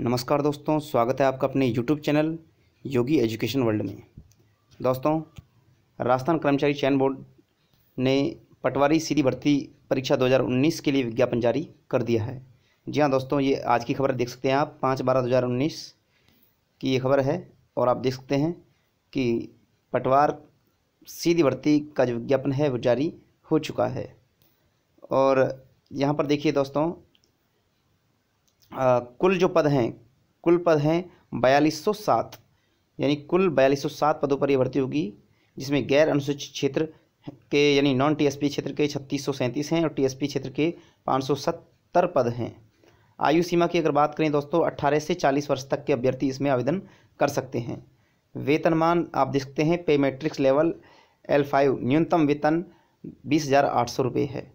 नमस्कार दोस्तों स्वागत है आपका अपने YouTube channel Yogi education world में दोस्तों राजस्थान कर्मचारी चयन बोर्ड ने पटवारी सीधी भर्ती परीक्षा 2019 के लिए विज्ञापन जारी कर दिया है जी हाँ दोस्तों ये आज की खबर देख सकते हैं आप पाँच बारह दो हज़ार उन्नीस की ये खबर है और आप देख सकते हैं कि पटवार सीधी भर्ती का जो विज्ञापन है वो जारी हो चुका है और यहाँ पर देखिए दोस्तों आ, कुल जो पद हैं कुल पद हैं बयालीस सौ सात यानी कुल बयालीस सौ सात पदों पर यह भर्ती होगी जिसमें गैर अनुसूचित क्षेत्र के यानी नॉन टीएसपी क्षेत्र के छत्तीस सौ सैंतीस हैं और टीएसपी क्षेत्र के पाँच सौ सत्तर पद हैं आयु सीमा की अगर बात करें दोस्तों अट्ठारह से चालीस वर्ष तक के अभ्यर्थी इसमें आवेदन कर सकते हैं वेतनमान आप देख सकते हैं पे मैट्रिक्स लेवल एल फाइव न्यूनतम वेतन बीस हज़ार आठ सौ रुपये है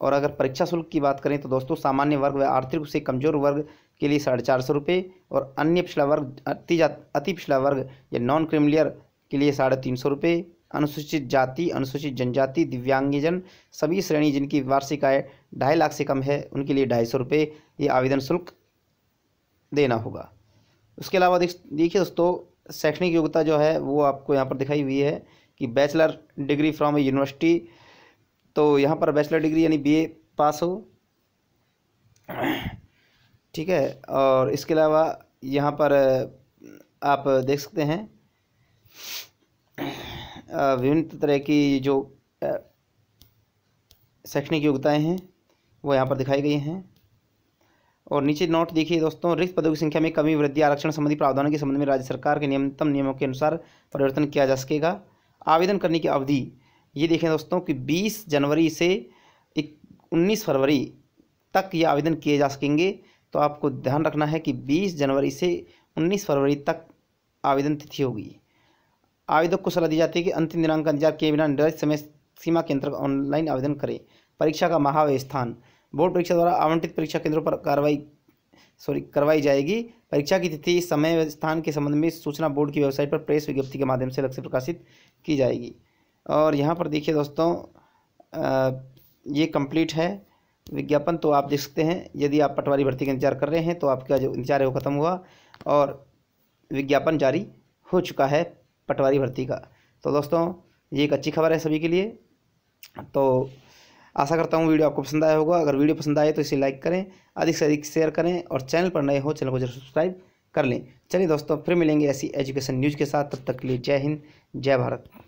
और अगर परीक्षा शुल्क की बात करें तो दोस्तों सामान्य वर्ग व आर्थिक रूप से कमजोर वर्ग के लिए साढ़े चार सौ रुपये और अन्य पिछड़ा वर्ग अति अति पिछड़ा वर्ग या नॉन क्रिमिलियर के लिए साढ़े तीन सौ रुपये अनुसूचित जाति अनुसूचित जनजाति दिव्यांगजन सभी श्रेणी जिनकी वार्षिक आय ढाई लाख से कम है उनके लिए ढाई सौ रुपये ये आवेदन शुल्क देना होगा उसके अलावा देखिए दोस्तों शैक्षणिक योग्यता जो है वो आपको यहाँ पर दिखाई हुई है कि बैचलर डिग्री फ्रॉम यूनिवर्सिटी तो यहाँ पर बैचलर डिग्री यानी बीए पास हो ठीक है और इसके अलावा यहाँ पर आप देख सकते हैं विभिन्न तरह की जो शैक्षणिक योग्यताएं हैं वो यहाँ पर दिखाई गई हैं और नीचे नोट देखिए दोस्तों रिक्त पदों की संख्या में कमी वृद्धि आरक्षण संबंधी प्रावधानों के संबंध में राज्य सरकार के न्यूनतम नियमों के अनुसार परिवर्तन किया जा सकेगा आवेदन करने की अवधि ये देखें दोस्तों कि 20 जनवरी से 19 फरवरी तक ये आवेदन किए जा सकेंगे तो आपको ध्यान रखना है कि 20 जनवरी से 19 फरवरी तक आवेदन तिथि होगी आवेदक को सलाह दी जाती है कि अंतिम दिनांक का इंतजार किए बिना निर्धारित समय सीमा के अंतर्गत ऑनलाइन आवेदन करें परीक्षा का महाव्यस्थान बोर्ड परीक्षा द्वारा आवंटित परीक्षा केंद्रों पर कार्रवाई सॉरी करवाई जाएगी परीक्षा की तिथि समय स्थान के संबंध में सूचना बोर्ड की वेबसाइट पर प्रेस विज्ञप्ति के माध्यम से अलग से प्रकाशित की जाएगी और यहाँ पर देखिए दोस्तों आ, ये कंप्लीट है विज्ञापन तो आप देख सकते हैं यदि आप पटवारी भर्ती का इंतजार कर रहे हैं तो आपका जो इंतजार है वो ख़त्म हुआ और विज्ञापन जारी हो चुका है पटवारी भर्ती का तो दोस्तों ये एक अच्छी खबर है सभी के लिए तो आशा करता हूँ वीडियो आपको पसंद आया होगा अगर वीडियो पसंद आए तो इसे लाइक करें अधिक से अधिक शेयर करें और चैनल पर नए हो चैनल को जरूर सब्सक्राइब कर लें चलिए दोस्तों फिर मिलेंगे ऐसी एजुकेशन न्यूज़ के साथ तब तक के लिए जय हिंद जय भारत